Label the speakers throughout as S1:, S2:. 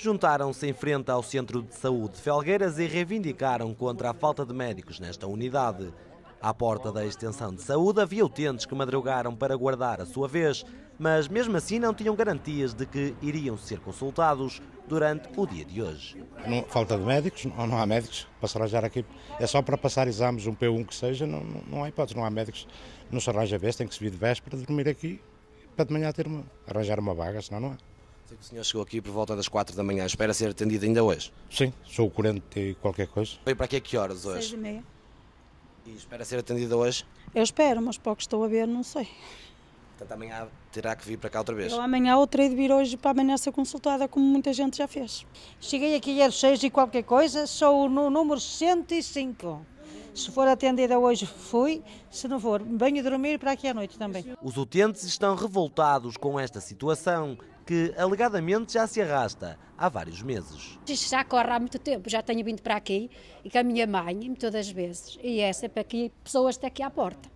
S1: juntaram-se em frente ao Centro de Saúde de Felgueiras e reivindicaram contra a falta de médicos nesta unidade. À porta da extensão de saúde havia utentes que madrugaram para guardar a sua vez, mas mesmo assim não tinham garantias de que iriam ser consultados durante o dia de hoje.
S2: Não, falta de médicos, não, não há médicos para se arranjar aqui. É só para passar exames, um P1 que seja, não, não há hipótese, não há médicos. Não se arranja vez, tem que se vir de véspera, dormir aqui, para de manhã ter uma, arranjar uma vaga, senão não há
S3: o senhor chegou aqui por volta das 4 da manhã. Espera ser atendido ainda hoje? Sim, sou 40 e qualquer coisa. Veio para aqui a é que horas hoje? 6 e meia. E espera ser atendida hoje?
S4: Eu espero, mas pouco estou a ver, não sei.
S3: Portanto, amanhã terá que vir para cá outra vez? Eu
S4: amanhã ou terei de vir hoje para amanhã ser consultada, como muita gente já fez. Cheguei aqui às 6 e qualquer coisa, sou no número 105. Se for atendida hoje, fui. Se não for, venho dormir para aqui à noite também.
S1: Os utentes estão revoltados com esta situação que alegadamente já se arrasta há vários meses.
S4: Isto já corre há muito tempo, já tenho vindo para aqui e com a minha mãe, todas as vezes, e é sempre aqui, pessoas até aqui à porta.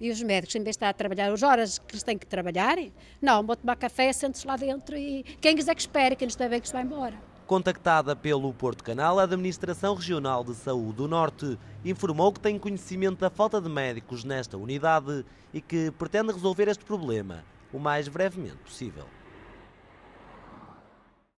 S4: E os médicos, em vez de estar a trabalhar as horas que eles têm que trabalhar, não, vou tomar café, sento-se lá dentro e quem quiser que espere, quem não estiver que se vai embora.
S1: Contactada pelo Porto Canal, a Administração Regional de Saúde do Norte informou que tem conhecimento da falta de médicos nesta unidade e que pretende resolver este problema o mais brevemente possível.